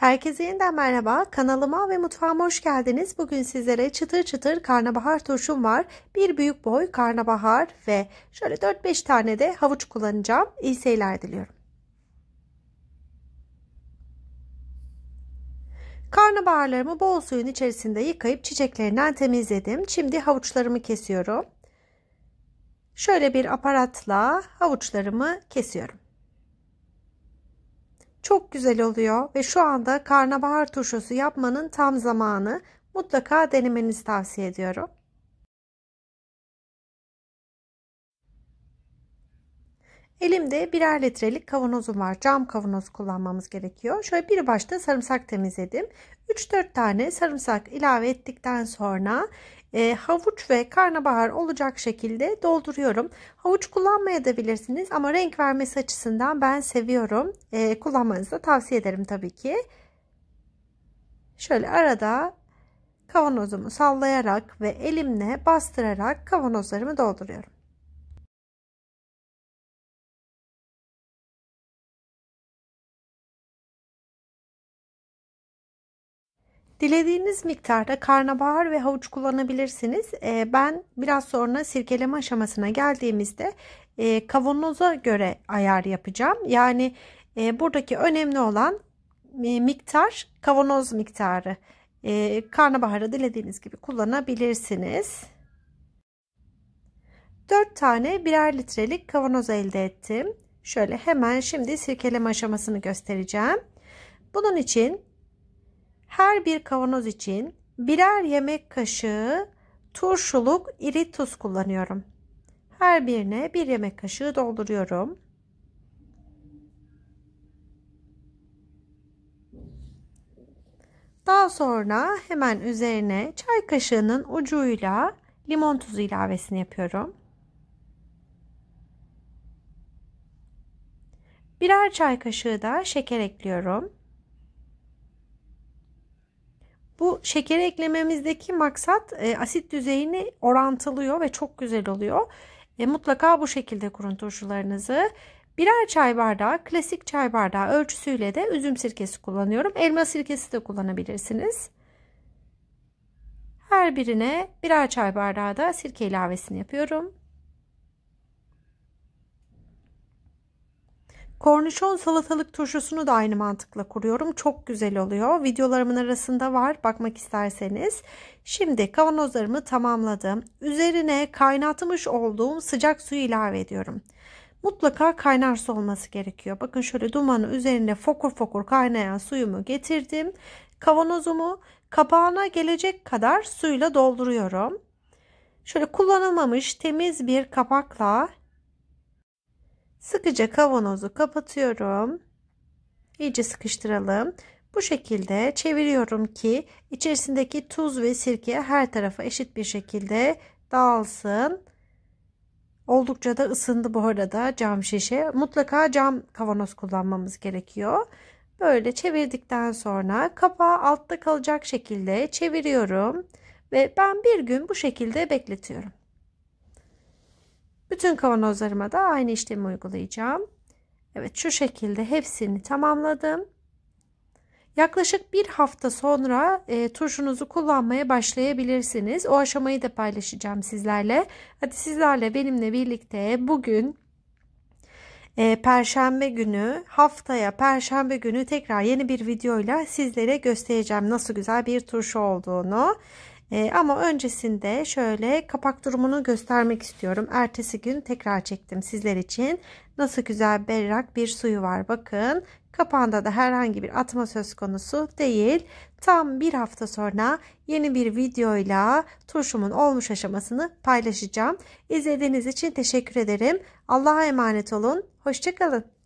Herkese yeniden merhaba. Kanalıma ve mutfağıma hoş geldiniz. Bugün sizlere çıtır çıtır karnabahar turşum var. Bir büyük boy karnabahar ve şöyle 4-5 tane de havuç kullanacağım. İyi seyirler diliyorum. Karnabaharlarımı bol suyun içerisinde yıkayıp çiçeklerinden temizledim. Şimdi havuçlarımı kesiyorum. Şöyle bir aparatla havuçlarımı kesiyorum. Çok güzel oluyor ve şu anda karnabahar turşusu yapmanın tam zamanı. Mutlaka denemenizi tavsiye ediyorum. Elimde birer litrelik kavanozum var. Cam kavanoz kullanmamız gerekiyor. Şöyle bir başta sarımsak temizledim. 3-4 tane sarımsak ilave ettikten sonra e, havuç ve karnabahar olacak şekilde dolduruyorum. Havuç kullanmayabilirsiniz ama renk vermesi açısından ben seviyorum. E, kullanmanızı da tavsiye ederim tabii ki. Şöyle arada kavanozumu sallayarak ve elimle bastırarak kavanozlarımı dolduruyorum. Dilediğiniz miktarda karnabahar ve havuç kullanabilirsiniz. Ee, ben biraz sonra sirkeleme aşamasına geldiğimizde e, kavanoza göre ayar yapacağım. Yani e, buradaki önemli olan e, miktar kavanoz miktarı. karnabaharı dilediğiniz gibi kullanabilirsiniz. 4 tane birer litrelik kavanoz elde ettim. Şöyle hemen şimdi sirkeleme aşamasını göstereceğim. Bunun için her bir kavanoz için birer yemek kaşığı turşuluk iri tuz kullanıyorum. Her birine bir yemek kaşığı dolduruyorum. Daha sonra hemen üzerine çay kaşığının ucuyla limon tuzu ilavesini yapıyorum. Birer çay kaşığı da şeker ekliyorum. Bu şekeri eklememizdeki maksat e, asit düzeyini orantılıyor ve çok güzel oluyor. E, mutlaka bu şekilde kurun turşularınızı. Birer çay bardağı klasik çay bardağı ölçüsüyle de üzüm sirkesi kullanıyorum. Elma sirkesi de kullanabilirsiniz. Her birine birer çay bardağı da sirke ilavesini yapıyorum. Kornişon salatalık turşusunu da aynı mantıkla kuruyorum. Çok güzel oluyor. Videolarımın arasında var. Bakmak isterseniz. Şimdi kavanozlarımı tamamladım. Üzerine kaynatmış olduğum sıcak suyu ilave ediyorum. Mutlaka kaynar su olması gerekiyor. Bakın şöyle dumanı üzerine fokur fokur kaynayan suyumu getirdim. Kavanozumu kapağına gelecek kadar suyla dolduruyorum. Şöyle kullanılmamış temiz bir kapakla Sıkıca kavanozu kapatıyorum. İyice sıkıştıralım. Bu şekilde çeviriyorum ki içerisindeki tuz ve sirke her tarafa eşit bir şekilde dağılsın. Oldukça da ısındı bu arada cam şişe. Mutlaka cam kavanoz kullanmamız gerekiyor. Böyle çevirdikten sonra kapağı altta kalacak şekilde çeviriyorum ve ben bir gün bu şekilde bekletiyorum. Bütün kavanozlarıma da aynı işlemi uygulayacağım. Evet şu şekilde hepsini tamamladım. Yaklaşık bir hafta sonra e, turşunuzu kullanmaya başlayabilirsiniz. O aşamayı da paylaşacağım sizlerle. Hadi sizlerle benimle birlikte bugün e, Perşembe günü haftaya Perşembe günü tekrar yeni bir videoyla sizlere göstereceğim nasıl güzel bir turşu olduğunu. E, ama öncesinde şöyle kapak durumunu göstermek istiyorum. Ertesi gün tekrar çektim sizler için. Nasıl güzel berrak bir suyu var bakın. Kapağında da herhangi bir atma söz konusu değil. Tam bir hafta sonra yeni bir videoyla turşumun olmuş aşamasını paylaşacağım. İzlediğiniz için teşekkür ederim. Allah'a emanet olun. Hoşçakalın.